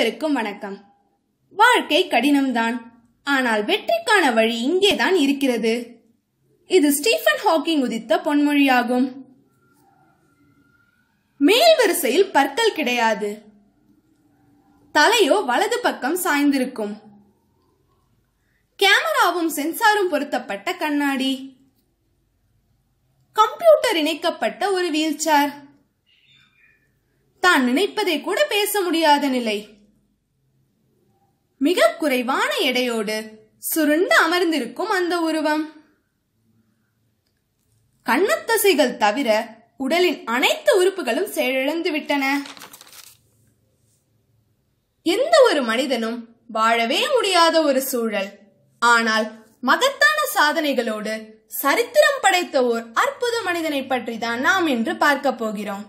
அனைவருக்கும் வணக்கம் வாழ்க்கை கடினம்தான் ஆனால் வெற்றிக்கான வழி இங்கேதான் இருக்கிறது இது ஸ்டீஃபன் ஹாக்கிங் உதித்த பொன்மொழியாகும் மேல் வரிசையில் பற்கள் கிடையாது தலையோ வலது பக்கம் சாய்ந்திருக்கும் கேமராவும் சென்சாரும் பொருத்தப்பட்ட கண்ணாடி கம்ப்யூட்டர் இணைக்கப்பட்ட ஒரு வீல்சேர் தான் நினைப்பதை கூட பேச முடியாத நிலை குறைவான எடையோடு சுருண்டு அமர்ந்திருக்கும் அந்த உருவம் கண்ணத்தசைகள் தவிர உடலின் அனைத்து உறுப்புகளும் செயலிழந்து விட்டன எந்த ஒரு மனிதனும் வாழவே முடியாத ஒரு சூழல் ஆனால் மகத்தான சாதனைகளோடு சரித்திரம் படைத்த ஓர் அற்புத மனிதனை பற்றி தான் நாம் இன்று பார்க்க போகிறோம்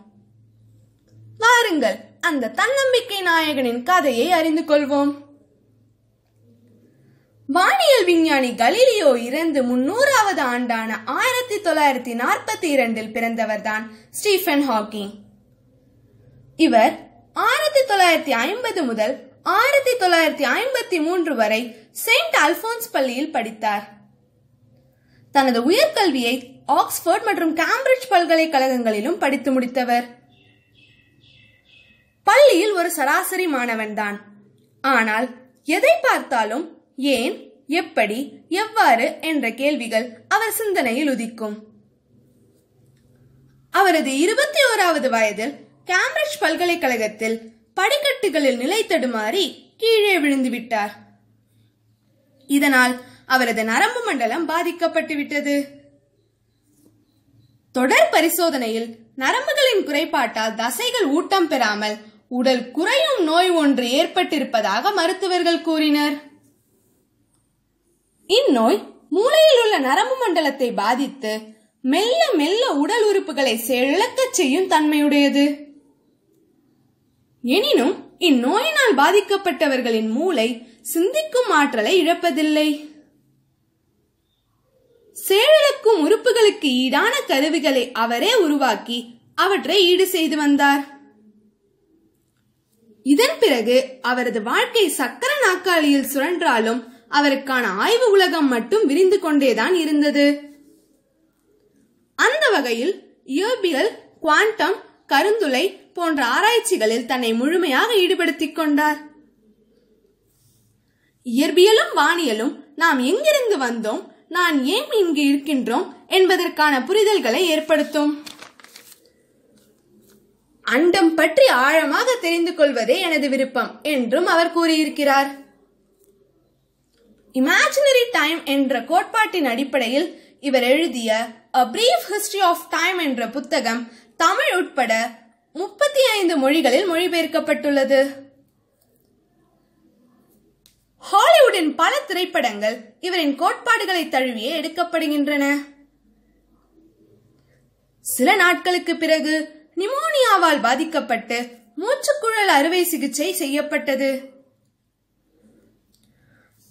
வாருங்கள் அந்த தன்னம்பிக்கை நாயகனின் கதையை அறிந்து கொள்வோம் வானியல் விஞ்ஞானி கலீலியோ இறந்து முன்னூறாவது ஆண்டான ஆயிரத்தி தொள்ளாயிரத்தி நாற்பத்தி இரண்டில் பிறந்தவர்தான் ஸ்டீஃபன் ஹாக்கிங் இவர் ஆயிரத்தி தொள்ளாயிரத்தி ஐம்பது முதல் ஆயிரத்தி தொள்ளாயிரத்தி ஐம்பத்தி மூன்று வரை செயின்ட் அல்போன்ஸ் பள்ளியில் படித்தார் தனது உயர்கல்வியை ஆக்ஸ்போர்ட் மற்றும் கேம்பிரிட்ஜ் பல்கலைக்கழகங்களிலும் படித்து முடித்தவர் பள்ளியில் ஒரு சராசரி மாணவன்தான் ஆனால் எதை பார்த்தாலும் ஏன் எப்படி எவ்வாறு என்ற கேள்விகள் அவர் சிந்தனையில் உதிக்கும் அவரது இருபத்தி ஓராவது வயதில் கேம்பிரிட்ஜ் பல்கலைக்கழகத்தில் படிக்கட்டுகளில் நிலை தடுமாறி கீழே விழுந்து விட்டார் இதனால் அவரது நரம்பு மண்டலம் பாதிக்கப்பட்டு விட்டது தொடர் பரிசோதனையில் நரம்புகளின் குறைபாட்டால் தசைகள் ஊட்டம் பெறாமல் உடல் குறையும் நோய் ஒன்று ஏற்பட்டிருப்பதாக மருத்துவர்கள் கூறினர் இந்நோய் மூளையில் உள்ள நரம்பு மண்டலத்தை பாதித்து மெல்ல மெல்ல உடல் உறுப்புகளை செழக்க செய்யும் தன்மையுடையது எனினும் இந்நோயினால் பாதிக்கப்பட்டவர்களின் மூளை சிந்திக்கும் ஆற்றலை இழப்பதில்லை செயலக்கும் உறுப்புகளுக்கு ஈடான கருவிகளை அவரே உருவாக்கி அவற்றை ஈடு செய்து வந்தார் இதன் பிறகு அவரது வாழ்க்கை சக்கர நாக்காளியில் சுழன்றாலும் அவருக்கான ஆய்வு உலகம் மட்டும் விரிந்து கொண்டேதான் இருந்தது அந்த வகையில் இயற்பியல் குவாண்டம் கருந்துளை போன்ற ஆராய்ச்சிகளில் தன்னை முழுமையாக ஈடுபடுத்திக் கொண்டார் இயற்பியலும் வானியலும் நாம் எங்கிருந்து வந்தோம் நான் ஏன் இங்கு இருக்கின்றோம் என்பதற்கான புரிதல்களை ஏற்படுத்தும் அண்டம் பற்றி ஆழமாக தெரிந்து கொள்வதே எனது விருப்பம் என்றும் அவர் கூறியிருக்கிறார் இமேஜினரி டைம் என்ற கோட்பாட்டின் அடிப்படையில் இவர் எழுதிய a brief history of time என்ற புத்தகம் தமிழ் உட்பட முப்பத்தி ஐந்து மொழிகளில் மொழிபெயர்க்கப்பட்டுள்ளது ஹாலிவுட்டின் பல திரைப்படங்கள் இவரின் கோட்பாடுகளை தழுவியே எடுக்கப்படுகின்றன சில நாட்களுக்கு பிறகு நிமோனியாவால் பாதிக்கப்பட்டு மூச்சுக்குழல் அறுவை சிகிச்சை செய்யப்பட்டது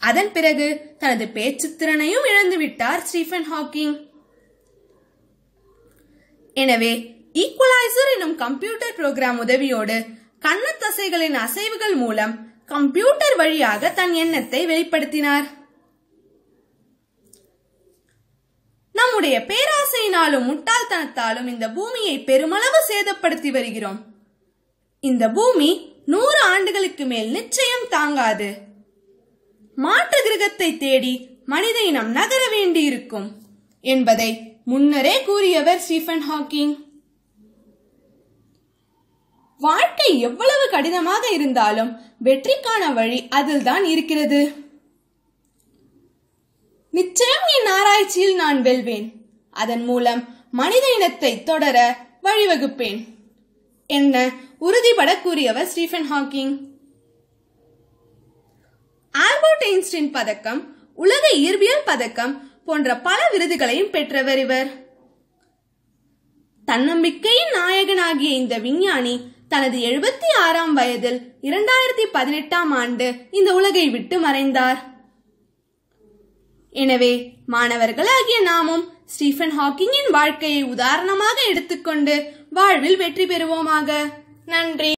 அதன் பிறகு தனது பேச்சு திறனையும் இழந்துவிட்டார் ஸ்டீஃபன் ஹாக்கிங் எனவே ஈக்குவலைசர் எனும் கம்ப்யூட்டர் ப்ரோக்ராம் உதவியோடு தசைகளின் அசைவுகள் மூலம் கம்ப்யூட்டர் வழியாக தன் எண்ணத்தை வெளிப்படுத்தினார் நம்முடைய பேராசையினாலும் முட்டாள்தனத்தாலும் இந்த பூமியை பெருமளவு சேதப்படுத்தி வருகிறோம் இந்த பூமி நூறு ஆண்டுகளுக்கு மேல் நிச்சயம் தாங்காது மிருகத்தை தேடி மனித இனம் நகர வேண்டியிருக்கும் என்பதை முன்னரே கூறியவர் ஸ்டீஃபன் ஹாக்கிங் வாழ்க்கை எவ்வளவு கடினமாக இருந்தாலும் வெற்றிக்கான வழி அதில் தான் இருக்கிறது நிச்சயம் என் ஆராய்ச்சியில் நான் வெல்வேன் அதன் மூலம் மனித இனத்தை தொடர வழிவகுப்பேன் என்ன உறுதிபட கூறியவர் ஸ்டீஃபன் ஹாக்கிங் ஐன்ஸ்டீன் பதக்கம் உலக இயற்பியல் பதக்கம் போன்ற பல விருதுகளையும் பெற்றவர் இவர் தன்னம்பிக்கையின் நாயகனாகிய இந்த விஞ்ஞானி தனது எழுபத்தி ஆறாம் வயதில் இரண்டாயிரத்தி பதினெட்டாம் ஆண்டு இந்த உலகை விட்டு மறைந்தார் எனவே மாணவர்களாகிய நாமும் ஸ்டீஃபன் ஹாக்கிங்கின் வாழ்க்கையை உதாரணமாக எடுத்துக்கொண்டு வாழ்வில் வெற்றி பெறுவோமாக நன்றி